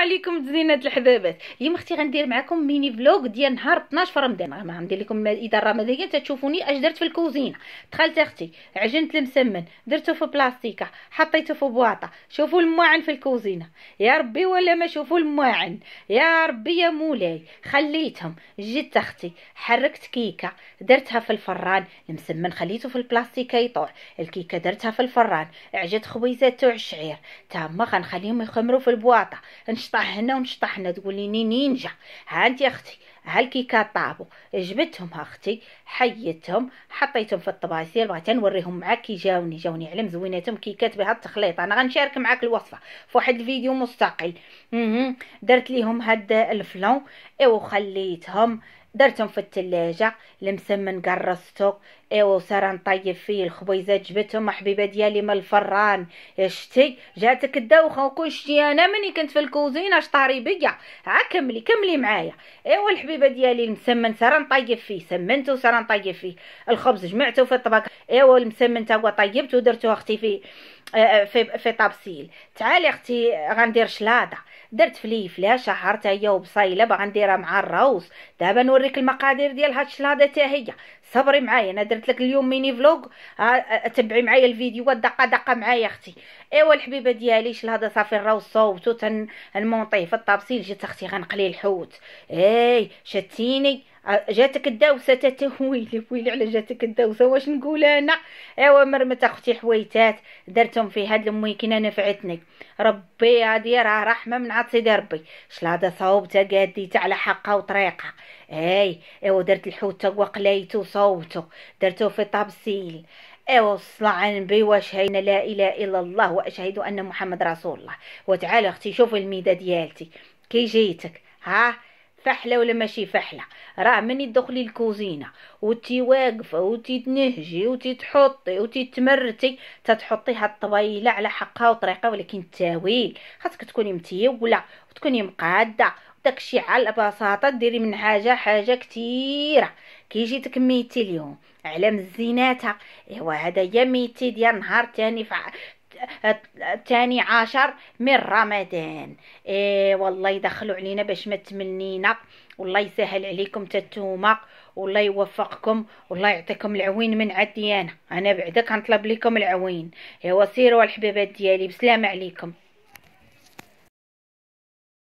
عليكم زينات الحبابات اليوم اختي غندير معكم ميني فلوغ ديال نهار 12 في رمضان غندير لكم المائده الرمضانيه تشوفوني اش درت في الكوزينه دخلت اختي عجنت المسمن درته في بلاستيكه حطيته في بواطه شوفوا المواعن في الكوزينه يا ربي ولا ما شوفوا المواعن يا ربي يا مولاي خليتهم جيت اختي حركت كيكه درتها في الفران المسمن خليته في البلاستيكه يطوح الكيكه درتها في الفران عجنت خبيزات تاع الشعير تما غنخليهم يخمروا في البواطه ونشطح هنا ونشطح هنا تقولي نيني نينجا ها انت اختي ها الكيكات طابو جبتهم اختي حيتهم حطيتهم في الطباسيل بغيت نوريهم معاك كي جاوني جاوني علم زويناتهم كيكات بها التخليط انا غنشارك معاك الوصفه في واحد الفيديو مستقل درت ليهم هاد الفلون ايوا خليتهم درتهم في التلاجة المسمن قرصتو ايوا وسارة نطيب فيه الخبيزه جبتهم حبيبه ديالي من الفران شتي جاتك الدوخه وكون شتي انا مني كنت في الكوزينه شطاري بيا عكملي كملي كملي معايا ايوا الحبيبه ديالي المسمن سارة نطيب فيه سمنتو سارة نطيب فيه الخبز جمعته في الطبق ايوا المسمن تا طيبتو طيبته ودرته اختي فيه آه، آه، في في طابسيل تعالي اختي غندير شلاضه درت فليفله شهرتها هي وبصيله باغا نديرها مع الروس دابا نوريك المقادير ديال هاد الشلاضه حتى هي صبري معايا انا درت لك اليوم ميني فلوغ آه، تبعي معايا الفيديوهات دقه دقه معايا اختي ايوا الحبيبه ديالي شلاضه صافي الروس صوبتو تنمونطيه في الطابسيل جيت اختي غنقلي الحوت اي شتيني جاتك الدوسه تتويلي ويلي على جاتك الدوسه واش نقول انا ايوا مرمت اختي حويتات درتهم في هاد الميكنه نفعتني ربي هادي راه رحمه من عند سيدي ربي هذا صوبته قاديته على حقها وطريقها اي ايوا درت الحوت وقليته وصوبته درته في طابسيل ايوا صلى على النبي واشهد لا اله الا الله واشهد ان محمد رسول الله وتعالى اختي شوفي الميده ديالتي كي جيتك ها فحله ولا ماشي فحله راه من تدخلي الكوزينه وتي واقفه وتي تنهجي وتي تحطي وتي تمرتي تتحطي هاد الطبيله على حقها وطريقه ولكن التاويل خاصك تكوني متيوله وتكوني مقاده داكشي على البساطه ديري من حاجه حاجه كثيره كيجي تكميتي اليوم على مزيناتها ايوا هذا هي ميتي ديال نهار تاني الثاني عشر من رمضان إيه والله يدخلوا علينا باش ما تمنينا والله يسهل عليكم تتوما والله يوفقكم والله يعطيكم العوين من عندي انا انا بعدا كنطلب لكم العوين ايوا سيروا الحبيبات ديالي بسلام عليكم